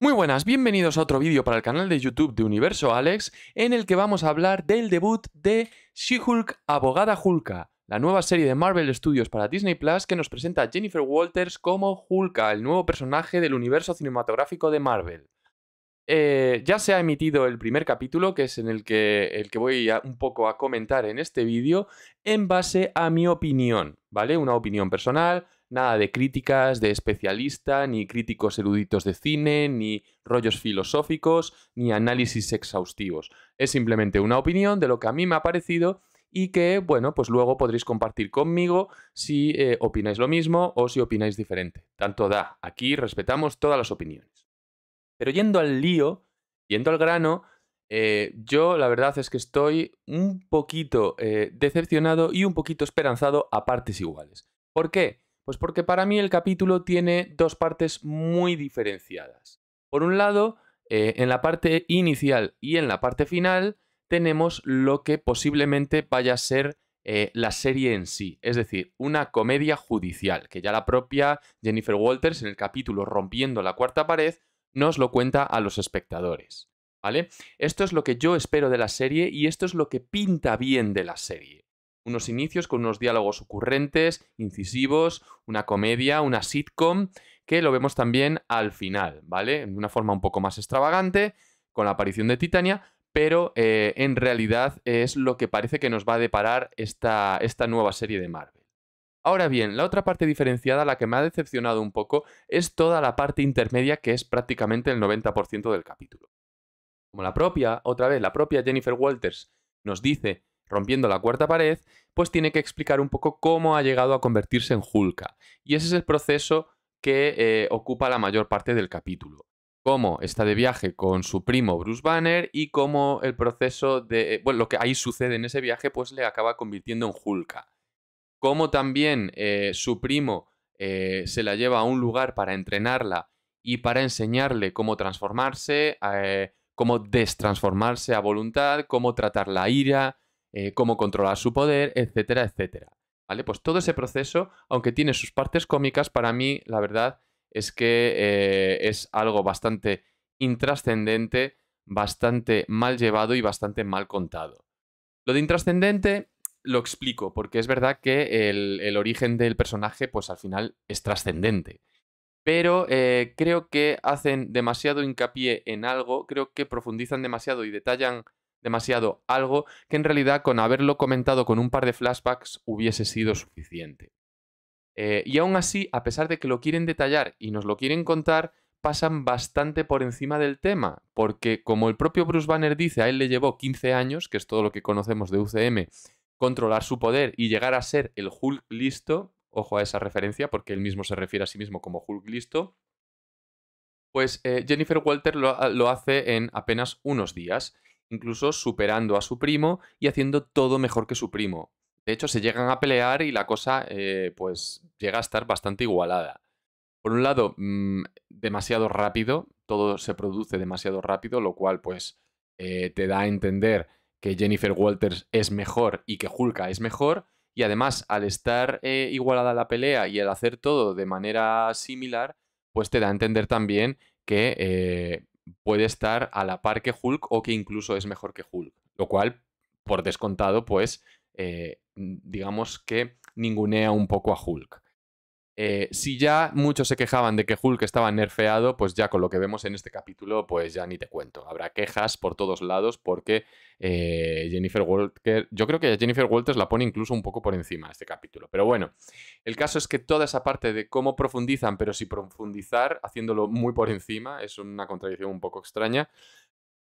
Muy buenas, bienvenidos a otro vídeo para el canal de YouTube de Universo Alex, en el que vamos a hablar del debut de She-Hulk Abogada Hulka, la nueva serie de Marvel Studios para Disney Plus que nos presenta a Jennifer Walters como Hulka, el nuevo personaje del universo cinematográfico de Marvel. Eh, ya se ha emitido el primer capítulo, que es en el que, el que voy un poco a comentar en este vídeo, en base a mi opinión, ¿vale? Una opinión personal, nada de críticas de especialista, ni críticos eruditos de cine, ni rollos filosóficos, ni análisis exhaustivos. Es simplemente una opinión de lo que a mí me ha parecido y que, bueno, pues luego podréis compartir conmigo si eh, opináis lo mismo o si opináis diferente. Tanto da, aquí respetamos todas las opiniones. Pero yendo al lío, yendo al grano, eh, yo la verdad es que estoy un poquito eh, decepcionado y un poquito esperanzado a partes iguales. ¿Por qué? Pues porque para mí el capítulo tiene dos partes muy diferenciadas. Por un lado, eh, en la parte inicial y en la parte final tenemos lo que posiblemente vaya a ser eh, la serie en sí, es decir, una comedia judicial, que ya la propia Jennifer Walters en el capítulo Rompiendo la cuarta pared nos lo cuenta a los espectadores. ¿Vale? Esto es lo que yo espero de la serie y esto es lo que pinta bien de la serie unos inicios con unos diálogos ocurrentes, incisivos, una comedia, una sitcom, que lo vemos también al final, ¿vale? De una forma un poco más extravagante, con la aparición de Titania, pero eh, en realidad es lo que parece que nos va a deparar esta, esta nueva serie de Marvel. Ahora bien, la otra parte diferenciada, la que me ha decepcionado un poco, es toda la parte intermedia que es prácticamente el 90% del capítulo. Como la propia, otra vez, la propia Jennifer Walters nos dice rompiendo la cuarta pared, pues tiene que explicar un poco cómo ha llegado a convertirse en Hulka. Y ese es el proceso que eh, ocupa la mayor parte del capítulo. Cómo está de viaje con su primo Bruce Banner y cómo el proceso de. Eh, bueno, lo que ahí sucede en ese viaje, pues le acaba convirtiendo en Hulka. Cómo también eh, su primo se la lleva a un lugar para entrenarla y para enseñarle cómo transformarse, cómo destransformarse a voluntad, cómo tratar la ira, eh, cómo controlar su poder, etcétera, etcétera. ¿Vale? Pues todo ese proceso, aunque tiene sus partes cómicas, para mí la verdad es que eh, es algo bastante intrascendente, bastante mal llevado y bastante mal contado. Lo de intrascendente lo explico, porque es verdad que el, origen del personaje, pues al final es trascendente. Pero eh, creo que hacen demasiado hincapié en algo, creo que profundizan demasiado y detallan demasiado algo que en realidad con haberlo comentado con un par de flashbacks hubiese sido suficiente. Eh, y aún así, a pesar de que lo quieren detallar y nos lo quieren contar, pasan bastante por encima del tema, porque como el propio Bruce Banner dice, a él le llevó 15 años, que es todo lo que conocemos de UCM, controlar su poder y llegar a ser el Hulk listo, ojo a esa referencia, porque él mismo se refiere a sí mismo como Hulk listo, pues eh, Jennifer Walter lo hace en apenas unos días incluso superando a su primo y haciendo todo mejor que su primo. De hecho, se llegan a pelear y la cosa eh, pues llega a estar bastante igualada. Por un lado, mm, demasiado rápido, todo se produce demasiado rápido, lo cual pues eh, te da a entender que Jennifer Walters es mejor y que Hulka es mejor. Y además, al estar eh, igualada la pelea y al hacer todo de manera similar, pues te da a entender también que puede estar a la par que Hulk o que incluso es mejor que Hulk. Lo cual, por descontado, pues eh, digamos que ningunea un poco a Hulk. Eh, si ya muchos se quejaban de que Hulk estaba nerfeado, pues ya con lo que vemos en este capítulo, pues ya ni te cuento. Habrá quejas por todos lados porque eh, Jennifer Walter. yo creo que Jennifer Walters la pone incluso un poco por encima este capítulo. Pero bueno, el caso es que toda esa parte de cómo profundizan, pero si profundizar haciéndolo muy por encima, es una contradicción un poco extraña.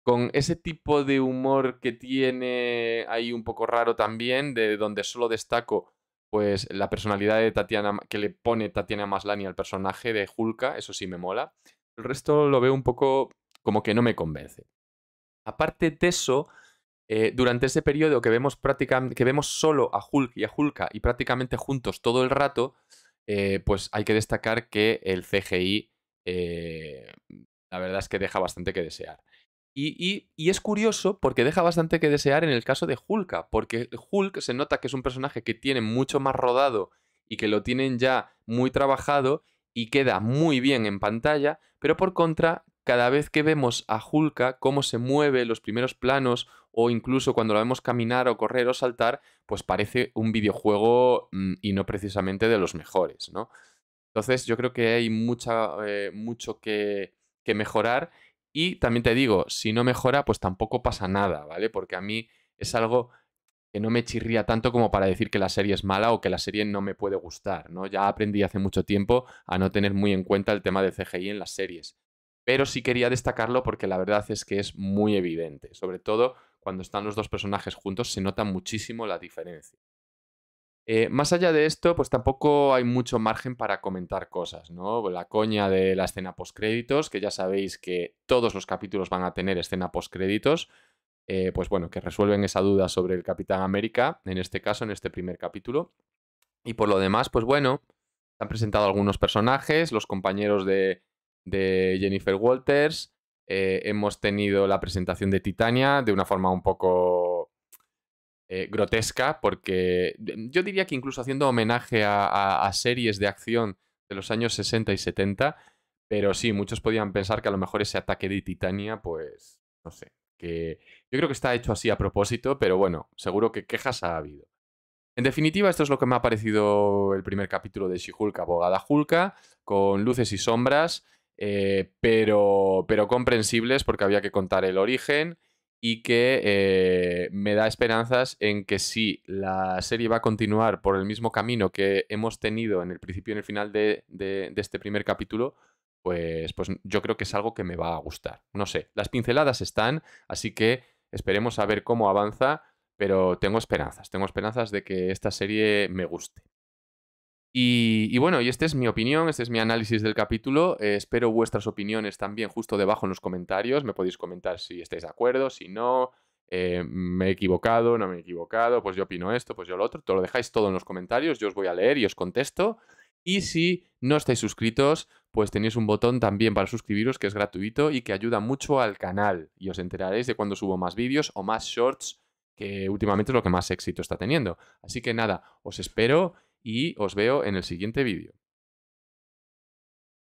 Con ese tipo de humor que tiene ahí un poco raro también, de donde solo destaco pues la personalidad de Tatiana, que le pone Tatiana Maslani al personaje de Hulka, eso sí me mola. El resto lo veo un poco como que no me convence. Aparte de eso, eh, durante ese periodo que vemos, prácticamente, que vemos solo a Hulk y a Hulka y prácticamente juntos todo el rato, eh, pues hay que destacar que el CGI, eh, la verdad es que deja bastante que desear. Y, es curioso porque deja bastante que desear en el caso de Hulk, porque Hulk se nota que es un personaje que tiene mucho más rodado y que lo tienen ya muy trabajado y queda muy bien en pantalla, pero por contra, cada vez que vemos a Hulk, cómo se mueve, los primeros planos o incluso cuando lo vemos caminar o correr o saltar, pues parece un videojuego mm, y no precisamente de los mejores, ¿no? Entonces yo creo que hay mucha, eh, mucho que, que mejorar y también te digo, si no mejora, pues tampoco pasa nada, ¿vale? Porque a mí es algo que no me chirría tanto como para decir que la serie es mala o que la serie no me puede gustar, ¿no? Ya aprendí hace mucho tiempo a no tener muy en cuenta el tema de CGI en las series. Pero sí quería destacarlo porque la verdad es que es muy evidente. Sobre todo cuando están los dos personajes juntos se nota muchísimo la diferencia. Eh, más allá de esto, pues tampoco hay mucho margen para comentar cosas, ¿no? La coña de la escena postcréditos, que ya sabéis que todos los capítulos van a tener escena postcréditos, eh, pues bueno, que resuelven esa duda sobre el Capitán América, en este caso, en este primer capítulo. Y por lo demás, pues bueno, han presentado algunos personajes, los compañeros de, Jennifer Walters, eh, hemos tenido la presentación de Titania de una forma un poco eh, grotesca, porque yo diría que incluso haciendo homenaje a, series de acción de los años 60 y 70, pero sí, muchos podían pensar que a lo mejor ese ataque de Titania, pues, no sé, que yo creo que está hecho así a propósito, pero bueno, seguro que quejas ha habido. En definitiva, esto es lo que me ha parecido el primer capítulo de Shihulka abogada Hulka, con luces y sombras, eh, pero, pero comprensibles porque había que contar el origen y que eh, me da esperanzas en que si la serie va a continuar por el mismo camino que hemos tenido en el principio y en el final de, este primer capítulo, pues, pues yo creo que es algo que me va a gustar. No sé, las pinceladas están, así que esperemos a ver cómo avanza, pero tengo esperanzas, tengo esperanzas de que esta serie me guste. Y, bueno, y esta es mi opinión, este es mi análisis del capítulo. Eh, espero vuestras opiniones también justo debajo en los comentarios. Me podéis comentar si estáis de acuerdo, si no, eh, me he equivocado, no me he equivocado, pues yo opino esto, pues yo lo otro. todo lo dejáis todo en los comentarios, yo os voy a leer y os contesto. Y si no estáis suscritos, pues tenéis un botón también para suscribiros que es gratuito y que ayuda mucho al canal. Y os enteraréis de cuando subo más vídeos o más shorts, que últimamente es lo que más éxito está teniendo. Así que nada, os espero y os veo en el siguiente vídeo.